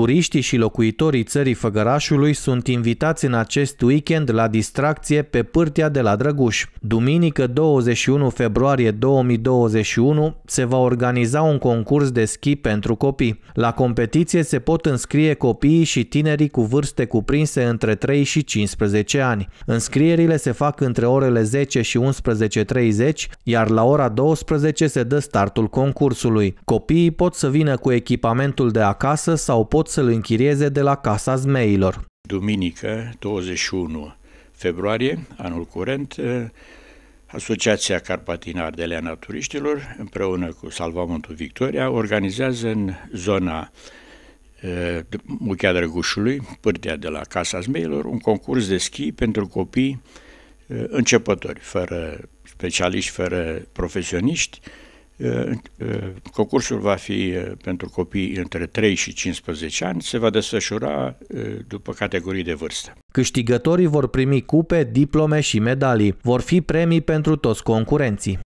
Turiștii și locuitorii țării Făgărașului sunt invitați în acest weekend la distracție pe pârtia de la Drăguș. Duminică 21 februarie 2021 se va organiza un concurs de schi pentru copii. La competiție se pot înscrie copiii și tinerii cu vârste cuprinse între 3 și 15 ani. Înscrierile se fac între orele 10 și 11.30, iar la ora 12 se dă startul concursului. Copiii pot să vină cu echipamentul de acasă sau pot pot să-l închirieze de la Casa Zmeilor. Duminică, 21 februarie, anul curent, eh, Asociația Carpatina Ardelea Naturiștilor, împreună cu Salvamontul Victoria, organizează în zona eh, Muchea Drăgușului, pârtea de la Casa Zmeilor, un concurs de schi pentru copii eh, începători, fără specialiști, fără profesioniști, Concursul va fi pentru copii între 3 și 15 ani, se va desfășura după categorii de vârstă. Câștigătorii vor primi cupe, diplome și medalii. Vor fi premii pentru toți concurenții.